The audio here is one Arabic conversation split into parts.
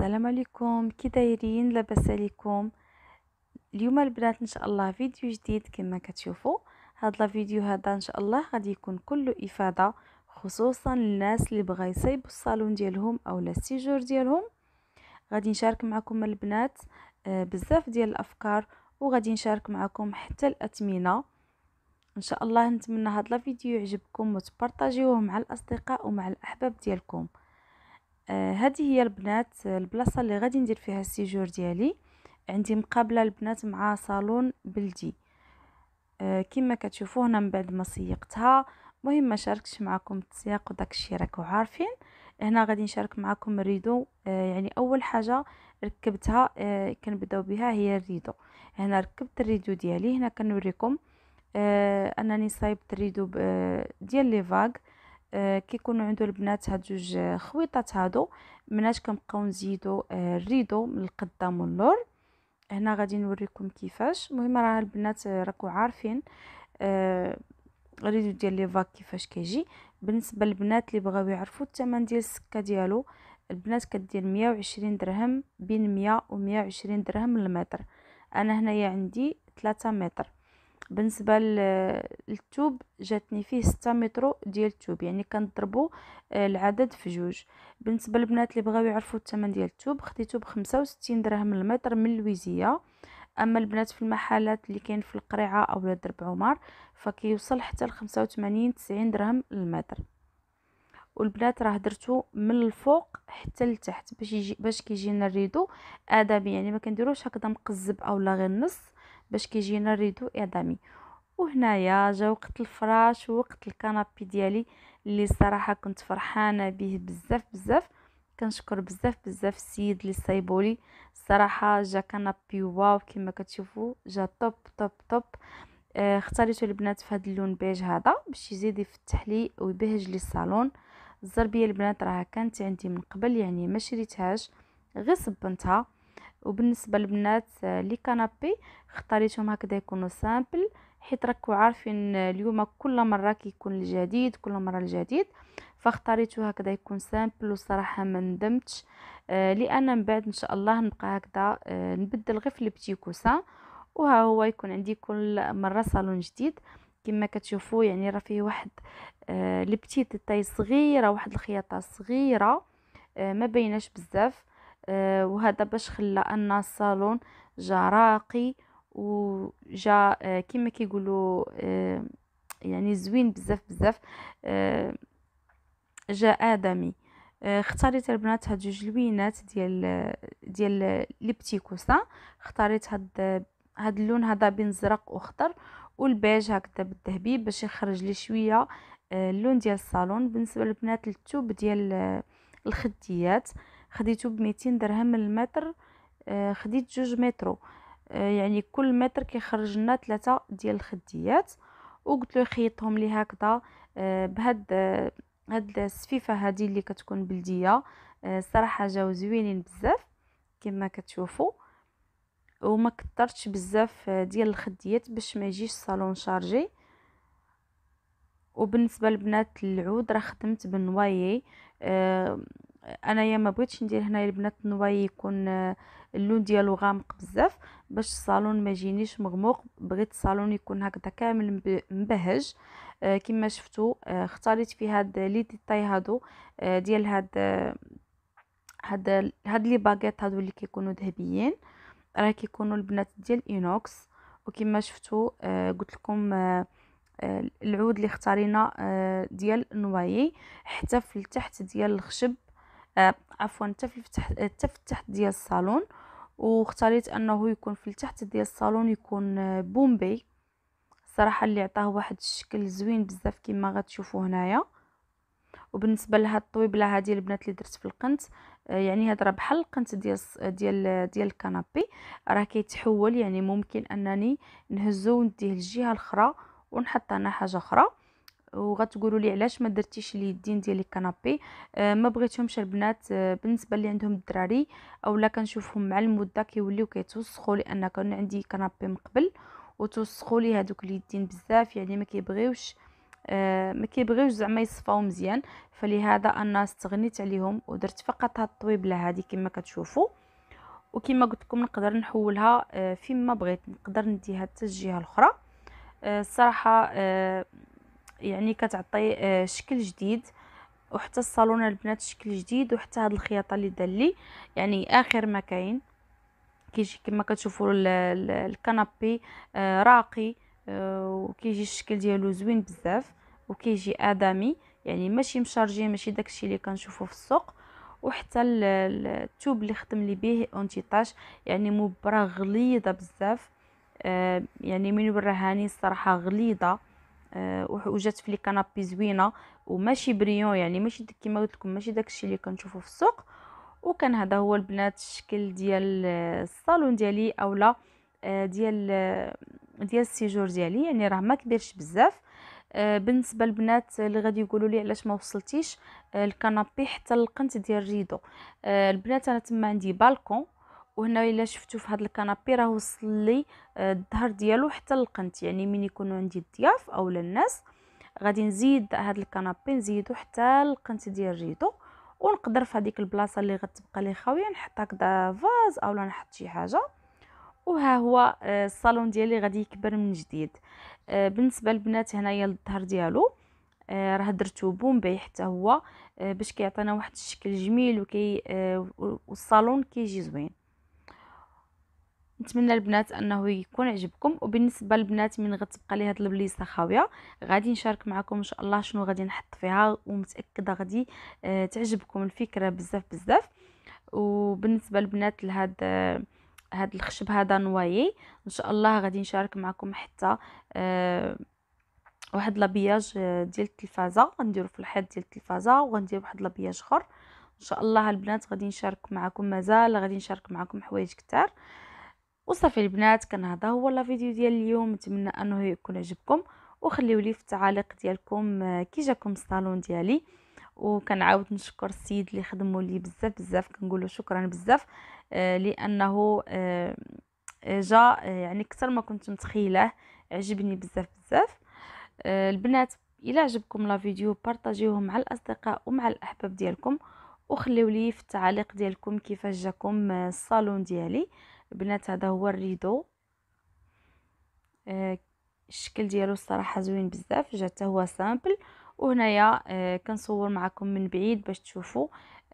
السلام عليكم كي دايرين لاباس عليكم اليوم البنات ان شاء الله فيديو جديد كما كتشوفوا هذا الفيديو هذا ان شاء الله غادي يكون كله افاده خصوصا للناس اللي بغا يصايبوا الصالون ديالهم او السيجور ديالهم غادي نشارك معكم البنات آه، بزاف ديال الافكار وغادي نشارك معكم حتى الاثمنه ان شاء الله نتمنى هذا الفيديو يعجبكم وتبارطاجيوه مع الاصدقاء ومع الاحباب ديالكم آه، هذه هي البنات آه، البلاصه اللي غادي ندير فيها السيجور ديالي عندي مقابله البنات مع صالون بلدي آه كما كتشوفوا هنا من بعد ما سيقتها مهم ما شاركتش معكم التسياق وداك الشيء راكو عارفين هنا غادي نشارك معكم الريدو آه يعني اول حاجه ركبتها آه كنبداو بها هي الريدو هنا ركبت الريدو ديالي هنا كنوريكم آه انني صايبت الريدو آه، ديال لي فاغ آه، كيكونوا عندو البنات هاد جوج آه، خويطات هادو مناش كنبقاو نزيدو الريدو آه، من القدام واللور هنا غادي نوريكم كيفاش المهم راه البنات راكو عارفين الريدو ديال لي فاك كيفاش كيجي بالنسبه للبنات اللي بغاو يعرفوا الثمن ديال السكه ديالو البنات كدير 120 درهم بين 100 و 120 درهم للمتر انا هنايا عندي 3 متر بالنسبه للتوب جاتني فيه ستة مترو ديال التوب يعني كنضربو آه، العدد في جوج بالنسبه للبنات اللي بغاو يعرفوا الثمن ديال التوب خديته بخمسة وستين درهم المتر من لويزيه اما البنات في المحلات اللي كاين في القريعه اولا درب عمر فكيوصل حتى لخمسة وثمانين تسعين درهم المتر والبنات راه درتو من الفوق حتى لتحت باش يجي باش كيجينا الريدو ادبي يعني ما كنديروش هكذا مقزب اولا غير نص باش كيجينا الريدو اعدامي وهنايا جا وقت الفراش ووقت الكنابي ديالي اللي صراحه كنت فرحانه به بزاف بزاف كنشكر بزاف بزاف السيد اللي صايبولي الصراحه جا كنابي واو كما كتشوفوا جا توب توب توب آه، اختاريته البنات في هذا اللون بيج هذا باش يزيد يفتح لي ويبهج لي الصالون الزربيه البنات راها كانت عندي من قبل يعني ما شريتهاش غير صبنتها وبالنسبه للبنات آه، لي كانابي اختاريتهم هكذا يكونوا سامبل حيت راكو عارفين آه، اليوم كل مره كيكون الجديد كل مره الجديد فاختاريته هكذا يكون سامبل وصراحه ما ندمتش آه، لان من بعد ان شاء الله نبقى هكذا نبدل غير في البتيكوسه وها هو يكون عندي كل مره صالون جديد كما كتشوفوا يعني راه فيه واحد آه البتيت تاي صغيره واحد الخياطه صغيره ما بيناش بزاف آه، وهذا باش خلى ان الصالون جا راقي وجا آه، كما كيقولوا آه، يعني زوين بزاف بزاف جا ادمي اختاريت البنات هاد جوج لوينات ديال ديال ليبتيكوسا اختاريت هاد هاد اللون هذا بين زرق وخضر والبيج هكذا بالذهبي باش يخرج لي شويه اللون ديال الصالون بالنسبه للبنات التوب ديال الخديات آه خديته بميتين درهم المتر آه، خديت جوج مترو آه، يعني كل متر كيخرج لنا ثلاثة ديال الخديات وقلت له خيطهم لي هكذا آه، بهاد هاد السفيفه هذه اللي كتكون بلديه الصراحه جاو زوينين بزاف كما كتشوفوا وما كثرتش بزاف ديال الخديات باش ما يجيش الصالون شارجي وبالنسبه لبنات العود راه خدمت بنوايي انايا ما بغيتش ندير هنايا البنات نواي يكون آه، اللون ديالو غامق بزاف باش الصالون ما يجينيش مغموق بغيت الصالون يكون هكذا كامل مبهج آه، كما شفتوا آه، اختاريت في هاد لي ديتاي هادو ديال هاد هاد هاد لي باغيت هادو اللي كيكونوا ذهبيين راه كيكونوا البنات ديال اينوكس وكما شفتوا قلت لكم العود اللي اختارينا ديال نواي حتى في التحت ديال الخشب آه عفوا حتى في التحت, ديال الصالون واختاريت انه يكون في التحت ديال الصالون يكون آه، بومبي صراحة اللي عطاه واحد الشكل زوين بزاف كما غتشوفوا هنايا وبالنسبه لهاد الطويبله هادي البنات اللي درت في القنت آه، يعني هاد راه بحال القنت ديال ديال ديال الكنابي راه كيتحول يعني ممكن انني نهزو ونديه للجهه الاخرى ونحط انا حاجه اخرى وغتقولوا لي علاش ما درتيش اليدين ديال الكنابي آه ما بغيتهمش البنات آه بالنسبه اللي عندهم الدراري اولا كنشوفهم مع المده كيوليو كيتوسخوا لان كان عندي كنابي من قبل وتوسخوا لي هذوك اليدين بزاف يعني ما كيبغيوش آه ما كيبغيوش زعما يصفاو مزيان فلهذا انا استغنيت عليهم ودرت فقط هاد الطويبله هذه كما كتشوفوا وكما قلت لكم نقدر نحولها أه، فيما بغيت نقدر نديها حتى الجهه الاخرى أه، الصراحه أه، يعني كتعطي آه، شكل جديد وحتى الصالون البنات شكل جديد وحتى هاد الخياطه اللي دالي يعني اخر ما كاين كيجي كما كتشوفوا الكنابي آه، راقي آه، وكيجي الشكل ديالو زوين بزاف وكيجي ادمي يعني ماشي مشارجي ماشي داكشي اللي كنشوفو في السوق وحتى التوب اللي خدم لي به اونتيطاش يعني مبره غليظه بزاف يعني من وراهاني الصراحه غليظه أه وجات في لي كنابي زوينه وماشي بريون يعني ماشي كيما قلت لكم ماشي داكشي اللي كنشوفو في السوق وكان هذا هو البنات الشكل ديال آه، الصالون ديالي اولا آه، ديال آه، ديال السيجور ديالي يعني راه ما كبيرش بزاف بالنسبه للبنات اللي غادي يقولوا لي علاش ما وصلتيش الكنابي حتى القنت ديال الريدو البنات انا تما عندي بالكون وهنا الا شفتو في هذا الكنابي راه وصل لي آه، الظهر ديالو حتى القنت يعني من يكونوا عندي الضياف او الناس غادي نزيد هذا الكنابي نزيدو حتى القنت ديال الريدو ونقدر في هذيك البلاصه اللي غتبقى لي خاويه نحط هكذا فاز اولا نحط شي حاجه وها هو آه، الصالون ديالي غادي يكبر من جديد آه، بالنسبه للبنات هنايا الظهر ديالو راه درتو بومبي حتى هو باش كيعطينا واحد الشكل جميل وكي والصالون كيجي زوين نتمنى البنات انه يكون عجبكم وبالنسبه للبنات من غتبقى لي هاد البليصه خاويه غادي نشارك معكم ان شاء الله شنو غادي نحط فيها ومتاكده غادي آه، تعجبكم الفكره بزاف بزاف وبالنسبه للبنات لهاد آه، هاد الخشب هذا نوايي ان شاء الله غادي نشارك معكم حتى آه واحد لابياج آه، ديال التلفازه غنديرو في الحيط ديال التلفازه وغندير واحد لابياج اخر ان شاء الله البنات غادي نشارك معكم مازال غادي نشارك معكم حوايج كثار آه وصافي البنات كان هذا هو لا فيديو ديال اليوم نتمنى انه يكون عجبكم وخليو لي في التعاليق ديالكم آه، كي جاكم الصالون ديالي وكنعاود نشكر السيد اللي خدموا لي بزاف بزاف كنقول له شكرا بزاف آه، لانه آه، جا يعني اكثر ما كنت متخيله عجبني بزاف بزاف البنات الى عجبكم لا فيديو بارطاجيوه مع الاصدقاء ومع الاحباب ديالكم وخليو لي في التعاليق ديالكم كيفاش جاكم الصالون ديالي البنات هذا هو الريدو آه الشكل ديالو الصراحه زوين بزاف جا حتى هو سامبل وهنايا آه كنصور معكم من بعيد باش تشوفوا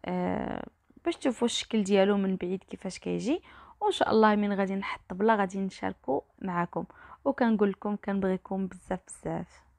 آه باش تشوفوا الشكل ديالو من بعيد كيفاش كيجي وان شاء الله من غادي نحط بلا غادي نشاركو معكم وكنقول لكم كنبغيكم بزاف بزاف